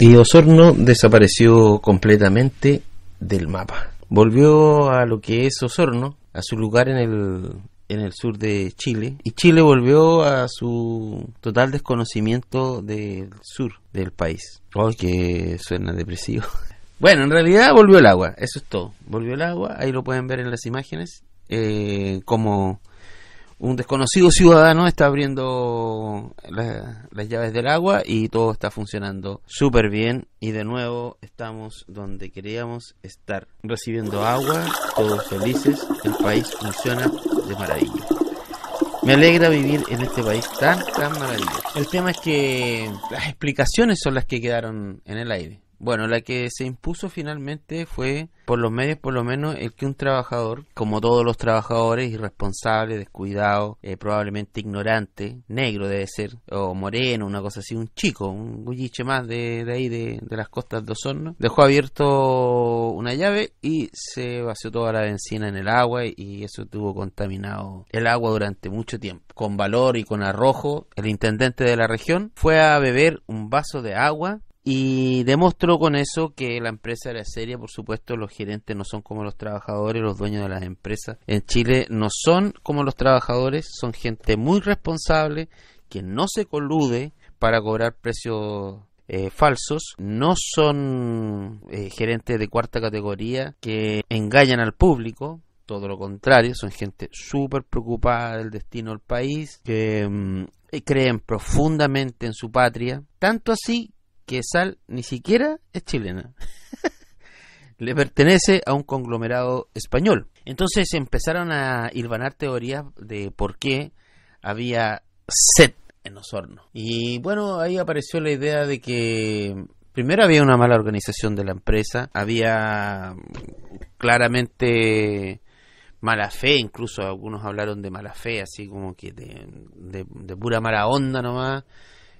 Y Osorno desapareció completamente del mapa. Volvió a lo que es Osorno, a su lugar en el, sur de Chile. Y Chile volvió a su total desconocimiento del sur del país. Ay, que suena depresivo. Bueno, en realidad volvió el agua, eso es todo. Volvió el agua, ahí lo pueden ver en las imágenes, eh, como un desconocido ciudadano está abriendo las llaves del agua y todo está funcionando súper bien y de nuevo estamos donde queríamos estar recibiendo agua todos felices el país funciona de maravilla me alegra vivir en este país tan tan maravilloso el tema es que las explicaciones son las que quedaron en el aire bueno, la que se impuso finalmente fue, por los medios por lo menos, el que un trabajador, como todos los trabajadores, irresponsable, descuidado, eh, probablemente ignorante, negro debe ser, o moreno, una cosa así, un chico, un guilliche más de, ahí, de, de, las costas de Osorno, dejó abierto una llave y se vació toda la benzina en el agua y eso tuvo contaminado el agua durante mucho tiempo. Con valor y con arrojo, el intendente de la región fue a beber un vaso de agua y demostró con eso que la empresa era seria, por supuesto, los gerentes no son como los trabajadores, los dueños de las empresas en Chile no son como los trabajadores, son gente muy responsable que no se colude para cobrar precios eh, falsos, no son eh, gerentes de cuarta categoría que engañan al público, todo lo contrario, son gente súper preocupada del destino del país, que mm, eh, creen profundamente en su patria, tanto así que Sal ni siquiera es chilena. Le pertenece a un conglomerado español. Entonces empezaron a hilvanar teorías de por qué había sed en los hornos. Y bueno, ahí apareció la idea de que primero había una mala organización de la empresa, había claramente mala fe, incluso algunos hablaron de mala fe, así como que de, de, de pura mala onda nomás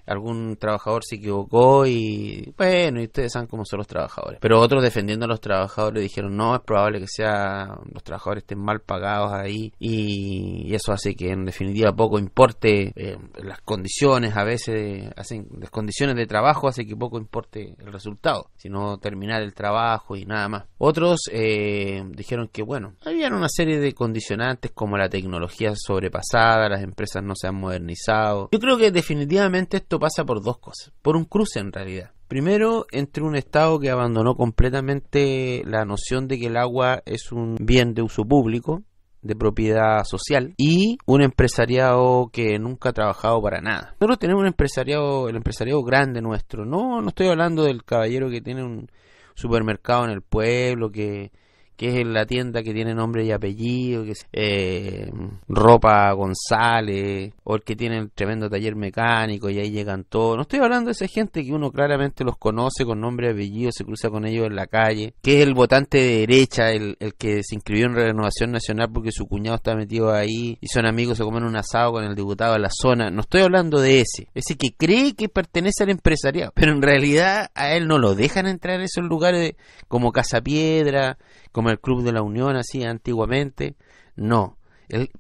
algún trabajador se equivocó y bueno, y ustedes saben cómo son los trabajadores. Pero otros defendiendo a los trabajadores dijeron, no, es probable que sea los trabajadores estén mal pagados ahí y eso hace que en definitiva poco importe eh, las condiciones, a veces hacen las condiciones de trabajo hace que poco importe el resultado, sino terminar el trabajo y nada más. Otros eh, dijeron que bueno, habían una serie de condicionantes como la tecnología sobrepasada, las empresas no se han modernizado. Yo creo que definitivamente esto pasa por dos cosas, por un cruce en realidad. Primero, entre un Estado que abandonó completamente la noción de que el agua es un bien de uso público, de propiedad social y un empresariado que nunca ha trabajado para nada. Nosotros tenemos un empresariado, el empresariado grande nuestro. No, no estoy hablando del caballero que tiene un supermercado en el pueblo que que es la tienda que tiene nombre y apellido, que es, eh, Ropa González, o el que tiene el tremendo taller mecánico y ahí llegan todos. No estoy hablando de esa gente que uno claramente los conoce con nombre y apellido, se cruza con ellos en la calle, que es el votante de derecha, el, el que se inscribió en Renovación Nacional porque su cuñado está metido ahí y son amigos, se comen un asado con el diputado de la zona. No estoy hablando de ese, ese que cree que pertenece al empresariado, pero en realidad a él no lo dejan entrar en esos lugares como Casa Piedra como el Club de la Unión así antiguamente. No.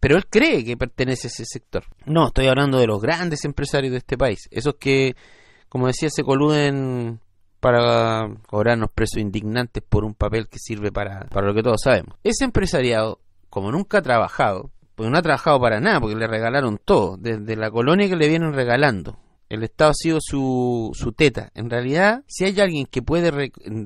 pero él cree que pertenece a ese sector. No, estoy hablando de los grandes empresarios de este país. Esos que, como decía, se coluden para cobrarnos presos indignantes por un papel que sirve para, lo que todos sabemos. Ese empresariado, como nunca ha trabajado, pues no ha trabajado para nada, porque le regalaron todo, desde la colonia que le vienen regalando. El Estado ha sido su, su teta. En realidad, si hay alguien que puede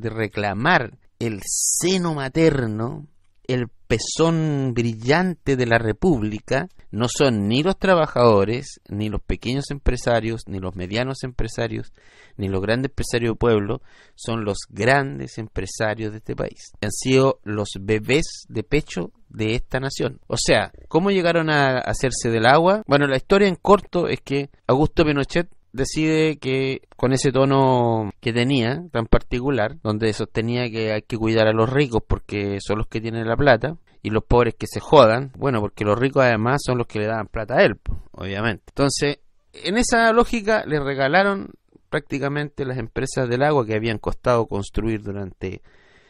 reclamar el seno materno, el pezón brillante de la República, no son ni los trabajadores, ni los pequeños empresarios, ni los medianos empresarios, ni los grandes empresarios de pueblo, son los grandes empresarios de este país. Han sido los bebés de pecho de esta nación. O sea, ¿cómo llegaron a hacerse del agua? Bueno, la historia en corto es que Augusto Pinochet decide que con ese tono que tenía tan particular, donde sostenía que hay que cuidar a los ricos porque son los que tienen la plata y los pobres que se jodan, bueno, porque los ricos además son los que le dan plata a él, obviamente. Entonces, en esa lógica le regalaron prácticamente las empresas del agua que habían costado construir durante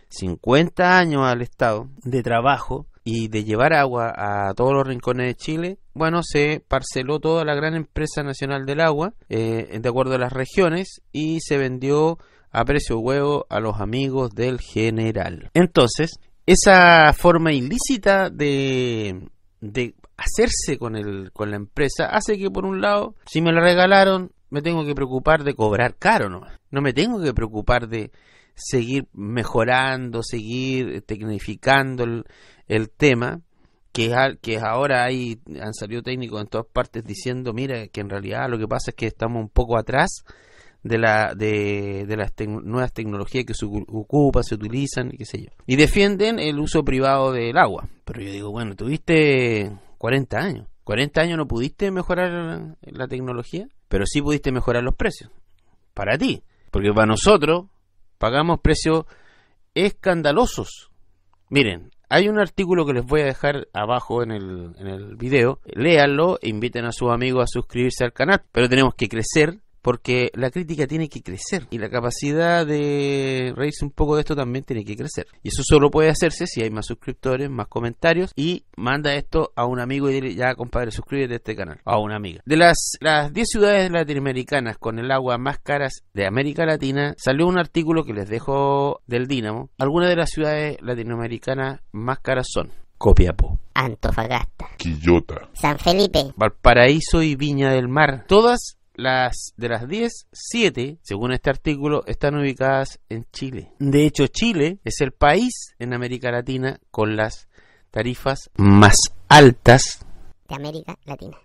50 años al Estado de trabajo y de llevar agua a todos los rincones de Chile, bueno, se parceló toda la gran empresa nacional del agua eh, de acuerdo a las regiones y se vendió a precio huevo a los amigos del general. Entonces, esa forma ilícita de, de hacerse con, el, con la empresa hace que, por un lado, si me la regalaron, me tengo que preocupar de cobrar caro, ¿no? No me tengo que preocupar de seguir mejorando, seguir eh, tecnificando el, tema, que, que ahora hay, han salido técnicos en todas partes diciendo, mira, que en realidad lo que pasa es que estamos un poco atrás de, de, las nuevas tecnologías que se ocupan, se utilizan, y qué sé yo. Y defienden el uso privado del agua. Pero yo digo, bueno, tuviste 40 años. 40 años no pudiste mejorar la tecnología, pero sí pudiste mejorar los precios. Para ti. Porque para nosotros, Pagamos precios escandalosos. Miren, hay un artículo que les voy a dejar abajo en el, en el video. Léanlo, e inviten a sus amigos a suscribirse al canal. Pero tenemos que crecer porque la crítica tiene que crecer y la capacidad de reírse un poco de esto también tiene que crecer. Y eso solo puede hacerse si hay más suscriptores, más comentarios y manda esto a un amigo y dile, ya compadre, suscríbete a este canal, a una amiga. De las, las 10 ciudades latinoamericanas con el agua más caras de América Latina, salió un artículo que les dejo del Dínamo. Algunas de las ciudades latinoamericanas más caras son Copiapó. Antofagasta. Quillota. San Felipe. Valparaíso y Viña del Mar. Todas las de las 10, 7, según este artículo, están ubicadas en Chile. De hecho, Chile es el país en América Latina con las tarifas más altas de América Latina.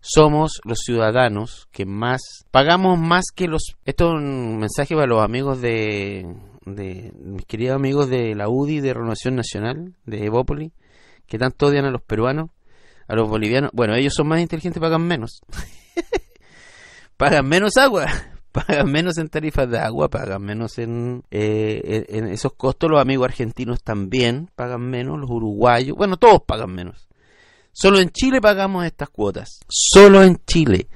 Somos los ciudadanos que más pagamos más que los esto es un mensaje para los amigos de mis queridos amigos de la UDI de Renovación Nacional de Evópoli que tanto odian a los peruanos, a los bolivianos. Bueno, ellos son más inteligentes, pagan menos. pagan menos agua, pagan menos en tarifas de agua, pagan menos eh, en, esos costos, los amigos argentinos también pagan menos, los uruguayos, bueno, todos pagan menos. Solo en Chile pagamos estas cuotas, solo en Chile.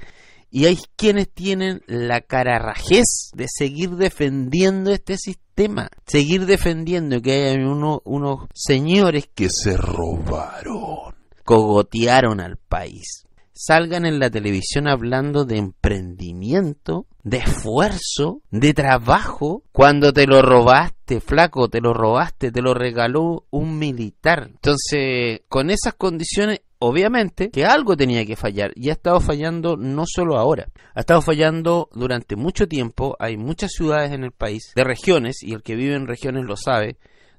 Y hay quienes tienen la cararrajez de seguir defendiendo este sistema, seguir defendiendo que hay unos señores que se robaron, cogotearon al país salgan en la televisión hablando de emprendimiento, de esfuerzo, de trabajo, cuando te lo robaste, flaco, te lo robaste, te lo regaló un militar. Entonces, con esas condiciones, obviamente que algo tenía que fallar y ha estado fallando no solo ahora, ha estado fallando durante mucho tiempo, hay muchas ciudades en el país, de regiones, y el que vive en regiones lo sabe,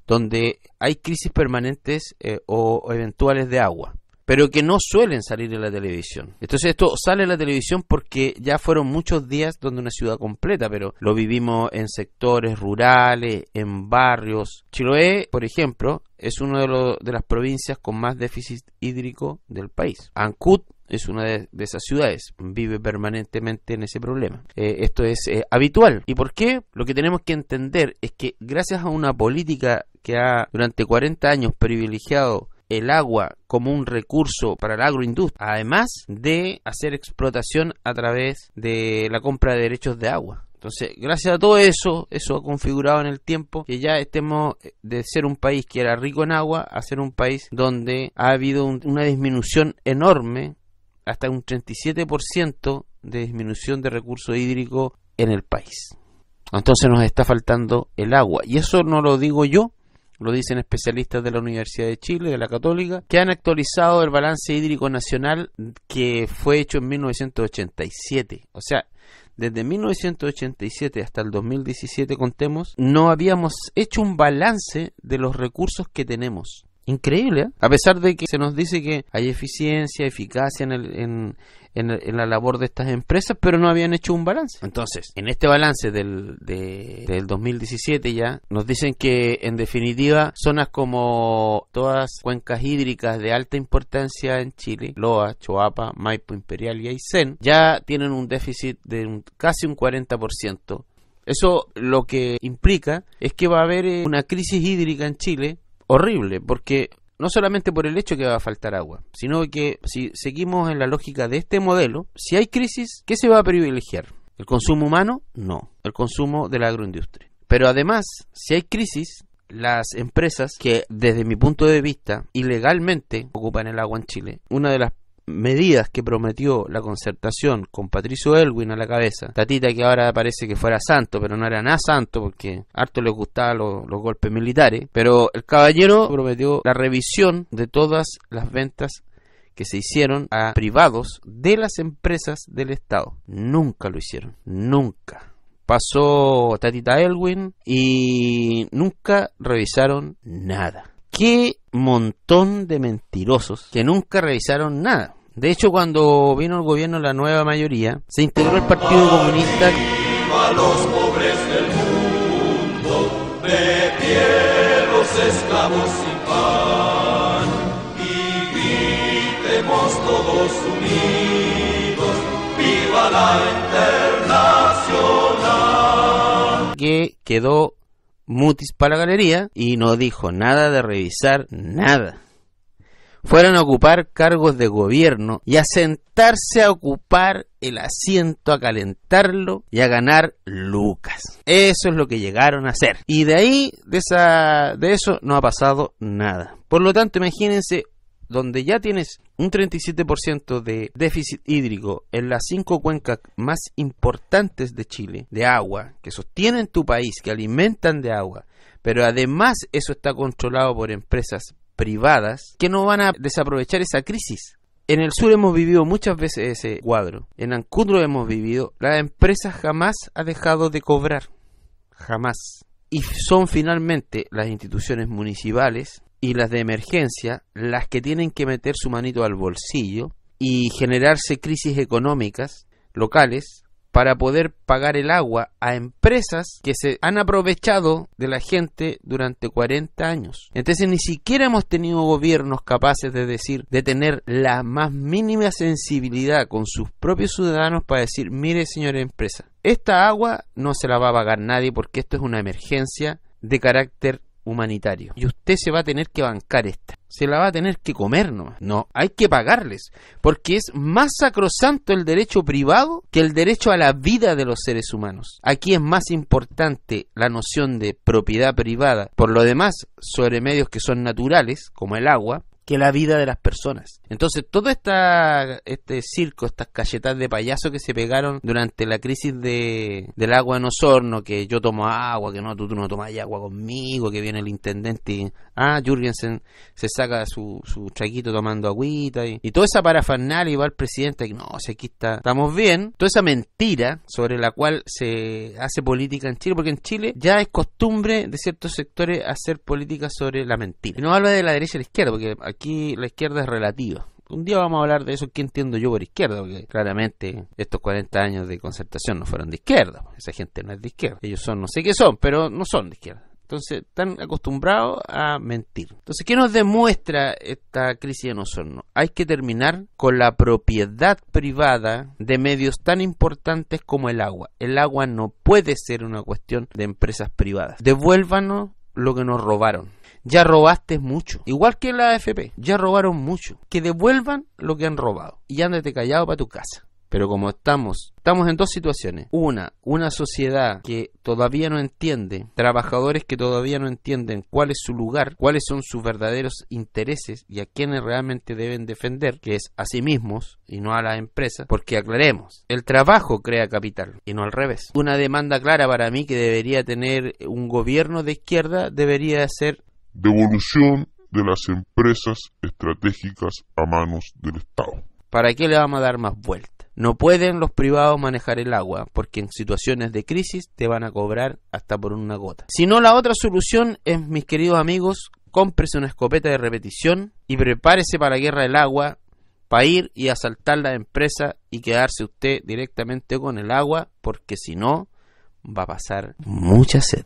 donde hay crisis permanentes eh, o eventuales de agua pero que no suelen salir en la televisión. Entonces esto sale en la televisión porque ya fueron muchos días donde una ciudad completa, pero lo vivimos en sectores rurales, en barrios. Chiloé, por ejemplo, es una de, las provincias con más déficit hídrico del país. Ancud es una de, esas ciudades, vive permanentemente en ese problema. Eh, esto es eh, habitual. ¿Y por qué? Lo que tenemos que entender es que gracias a una política que ha durante 40 años privilegiado el agua como un recurso para la agroindustria, además de hacer explotación a través de la compra de derechos de agua. Entonces, gracias a todo eso, eso ha configurado en el tiempo que ya estemos eh, de ser un país que era rico en agua a ser un país donde ha habido una disminución enorme, hasta un 37% de disminución de recurso hídrico en el país. Entonces nos está faltando el agua. Y eso no lo digo yo, lo dicen especialistas de la Universidad de Chile, de la Católica, que han actualizado el balance hídrico nacional que fue hecho en 1987. O sea, desde 1987 hasta el 2017, contemos, no habíamos hecho un balance de los recursos que tenemos. Increíble, ¿eh? A pesar de que se nos dice que hay eficiencia, eficacia en, el, en, en, la labor de estas empresas, pero no habían hecho un balance. Entonces, en este balance del, del 2017 ya, nos dicen que en definitiva zonas como todas cuencas hídricas de alta importancia en Chile, Loa, Choapa, Maipo Imperial y Aysén, ya tienen un déficit de casi un 40%. Eso lo que implica es que va a haber eh, una crisis hídrica en Chile horrible, porque no solamente por el hecho que va a faltar agua, sino que si seguimos en la lógica de este modelo, si hay crisis, ¿qué se va a privilegiar? ¿El consumo humano? No, el consumo de la agroindustria. Pero además, si hay crisis, las empresas que desde mi punto de vista ilegalmente ocupan el agua en Chile, una de las medidas que prometió la concertación con Patricio Elwin a la cabeza, Tatita que ahora parece que fuera santo, pero no era nada santo porque harto le gustaban los, los golpes militares, pero el caballero prometió la revisión de todas las ventas que se hicieron a privados de las empresas del Estado. Nunca lo hicieron, nunca. Pasó Tatita Elwin y nunca revisaron nada. Qué montón de mentirosos que nunca revisaron nada. De hecho, cuando vino el gobierno la nueva mayoría, se integró el Partido Comunista. A los pobres del mundo, de pie los esclavos sin pan, y gritemos todos unidos, viva la internacional. Que quedó mutis para la galería y no dijo nada de revisar nada fueron a ocupar cargos de gobierno y a sentarse a ocupar el asiento, a calentarlo y a ganar lucas. Eso es lo que llegaron a hacer. Y de ahí, de, esa, de eso, no ha pasado nada. Por lo tanto, imagínense donde ya tienes un 37% de déficit hídrico en las cinco cuencas más importantes de Chile, de agua, que sostienen tu país, que alimentan de agua, pero además eso está controlado por empresas privadas que no van a desaprovechar esa crisis. En el sur hemos vivido muchas veces ese cuadro. En Ancudro hemos vivido. La empresa jamás ha dejado de cobrar. Jamás. Y son finalmente las instituciones municipales y las de emergencia las que tienen que meter su manito al bolsillo y generarse crisis económicas locales para poder pagar el agua a empresas que se han aprovechado de la gente durante 40 años. Entonces ni siquiera hemos tenido gobiernos capaces de decir, de tener la más mínima sensibilidad con sus propios ciudadanos para decir, mire señora empresa, esta agua no se la va a pagar nadie porque esto es una emergencia de carácter humanitario. Y usted se va a tener que bancar esta. Se la va a tener que comer nomás. No, hay que pagarles. Porque es más sacrosanto el derecho privado que el derecho a la vida de los seres humanos. Aquí es más importante la noción de propiedad privada. Por lo demás, sobre medios que son naturales, como el agua, que la vida de las personas. Entonces, todo esta, este circo, estas cachetas de payaso que se pegaron durante la crisis de, del agua en Osorno, que yo tomo agua, que no, tú, tú no tomas agua conmigo, que viene el intendente y, ah, Jürgensen se saca su, su traquito tomando agüita y, y toda esa parafernalia y va el presidente que no, si aquí estamos bien. Toda esa mentira sobre la cual se hace política en Chile, porque en Chile ya es costumbre de ciertos sectores hacer política sobre la mentira. Y no habla de la derecha y la izquierda, porque aquí aquí la izquierda es relativa. Un día vamos a hablar de eso, qué entiendo yo por izquierda, porque claramente estos 40 años de concertación no fueron de izquierda, esa gente no es de izquierda, ellos son, no sé qué son, pero no son de izquierda. Entonces, están acostumbrados a mentir. Entonces, ¿qué nos demuestra esta crisis no son? Hay que terminar con la propiedad privada de medios tan importantes como el agua. El agua no puede ser una cuestión de empresas privadas. Devuélvanos lo que nos robaron. Ya robaste mucho. Igual que la AFP, ya robaron mucho. Que devuelvan lo que han robado. Y ándate callado para tu casa. Pero como estamos, estamos en dos situaciones. Una, una sociedad que todavía no entiende, trabajadores que todavía no entienden cuál es su lugar, cuáles son sus verdaderos intereses y a quienes realmente deben defender, que es a sí mismos y no a la empresa porque aclaremos, el trabajo crea capital y no al revés. Una demanda clara para mí que debería tener un gobierno de izquierda debería ser Devolución de las empresas estratégicas a manos del Estado. ¿Para qué le vamos a dar más vuelta? No pueden los privados manejar el agua, porque en situaciones de crisis te van a cobrar hasta por una gota. Si no, la otra solución es, mis queridos amigos, cómprese una escopeta de repetición y prepárese para la guerra del agua, para ir y asaltar la empresa y quedarse usted directamente con el agua, porque si no, va a pasar mucha sed.